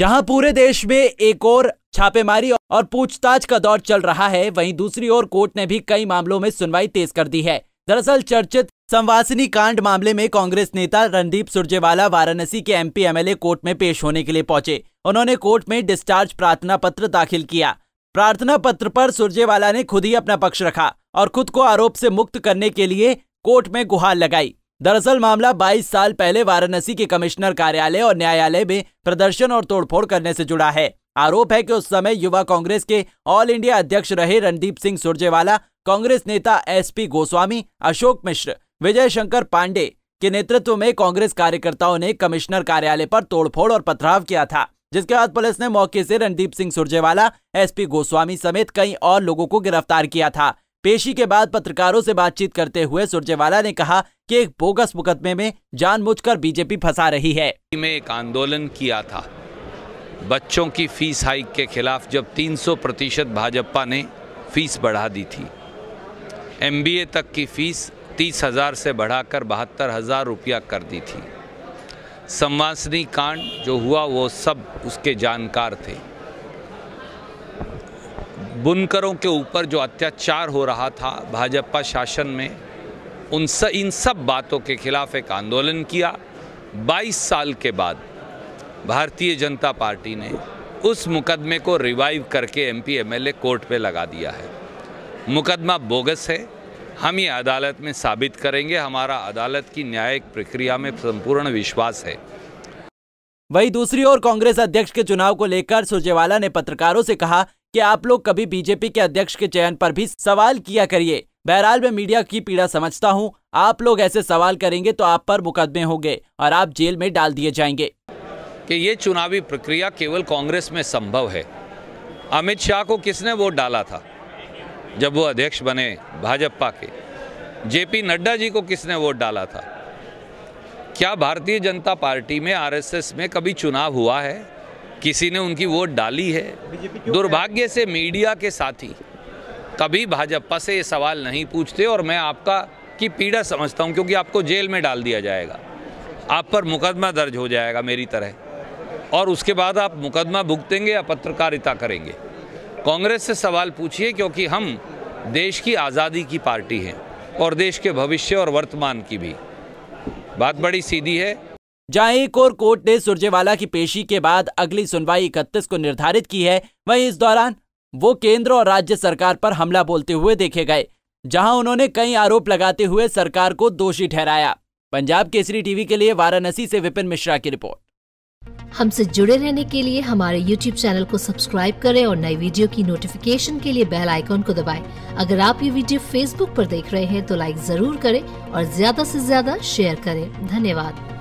जहां पूरे देश में एक और छापेमारी और पूछताछ का दौर चल रहा है वहीं दूसरी ओर कोर्ट ने भी कई मामलों में सुनवाई तेज कर दी है दरअसल चर्चित संवासिनी कांड मामले में कांग्रेस नेता रणदीप सुरजेवाला वाराणसी के एमपी एमएलए कोर्ट में पेश होने के लिए पहुंचे उन्होंने कोर्ट में डिस्चार्ज प्रार्थना पत्र दाखिल किया प्रार्थना पत्र पर सुरजेवाला ने खुद ही अपना पक्ष रखा और खुद को आरोप से मुक्त करने के लिए कोर्ट में गुहार लगाई दरअसल मामला 22 साल पहले वाराणसी के कमिश्नर कार्यालय और न्यायालय में प्रदर्शन और तोड़फोड़ करने से जुड़ा है आरोप है कि उस समय युवा कांग्रेस के ऑल इंडिया अध्यक्ष रहे रणदीप सिंह सुरजेवाला कांग्रेस नेता एसपी गोस्वामी अशोक मिश्र विजय शंकर पांडे के नेतृत्व में कांग्रेस कार्यकर्ताओं ने कमिश्नर कार्यालय पर तोड़फोड़ और पथराव किया था जिसके बाद पुलिस ने मौके से रणदीप सिंह सुरजेवाला एसपी गोस्वामी समेत कई और लोगों को गिरफ्तार किया था पेशी के बाद पत्रकारों से बातचीत करते हुए सुरजेवाला ने कहा कि एक बोगस मुकदमे में जानबूझकर बीजेपी फंसा रही है मैं एक आंदोलन किया था बच्चों की फीस हाइक के खिलाफ जब 300 प्रतिशत भाजपा ने फीस बढ़ा दी थी एम तक की फीस तीस हज़ार से बढ़ाकर बहत्तर हज़ार रुपया कर दी थी संवासनी कांड जो हुआ वो सब उसके जानकार थे बुनकरों के ऊपर जो अत्याचार हो रहा था भाजपा शासन में उन स, इन सब बातों के खिलाफ एक आंदोलन किया 22 साल के बाद भारतीय जनता पार्टी ने उस मुकदमे को रिवाइव करके एमपी एमएलए कोर्ट पे लगा दिया है मुकदमा बोगस है हम ये अदालत में साबित करेंगे हमारा अदालत की न्यायिक प्रक्रिया में संपूर्ण विश्वास है वहीं दूसरी ओर कांग्रेस अध्यक्ष के चुनाव को लेकर सुरजेवाला ने पत्रकारों से कहा कि आप लोग कभी बीजेपी के अध्यक्ष के चयन पर भी सवाल किया करिए बहरहाल मैं मीडिया की पीड़ा समझता हूँ आप लोग ऐसे सवाल करेंगे तो आप पर मुकदमे होंगे और आप जेल में डाल दिए जाएंगे कि ये चुनावी प्रक्रिया केवल कांग्रेस में संभव है अमित शाह को किसने वोट डाला था जब वो अध्यक्ष बने भाजपा के जेपी नड्डा जी को किसने वोट डाला था क्या भारतीय जनता पार्टी में आरएसएस में कभी चुनाव हुआ है किसी ने उनकी वोट डाली है दुर्भाग्य से मीडिया के साथी कभी भाजपा से ये सवाल नहीं पूछते और मैं आपका की पीड़ा समझता हूँ क्योंकि आपको जेल में डाल दिया जाएगा आप पर मुकदमा दर्ज हो जाएगा मेरी तरह और उसके बाद आप मुकदमा भुगतेंगे या पत्रकारिता करेंगे कांग्रेस से सवाल पूछिए क्योंकि हम देश की आज़ादी की पार्टी हैं और देश के भविष्य और वर्तमान की भी बात बड़ी सीधी है जहां एक और कोर्ट ने सुरजेवाला की पेशी के बाद अगली सुनवाई इकतीस को निर्धारित की है वहीं इस दौरान वो केंद्र और राज्य सरकार पर हमला बोलते हुए देखे गए जहां उन्होंने कई आरोप लगाते हुए सरकार को दोषी ठहराया पंजाब केसरी टीवी के लिए वाराणसी से विपिन मिश्रा की रिपोर्ट हमसे जुड़े रहने के लिए हमारे YouTube चैनल को सब्सक्राइब करें और नई वीडियो की नोटिफिकेशन के लिए बेल आइकॉन को दबाएं। अगर आप ये वीडियो Facebook पर देख रहे हैं तो लाइक जरूर करें और ज्यादा से ज्यादा शेयर करें धन्यवाद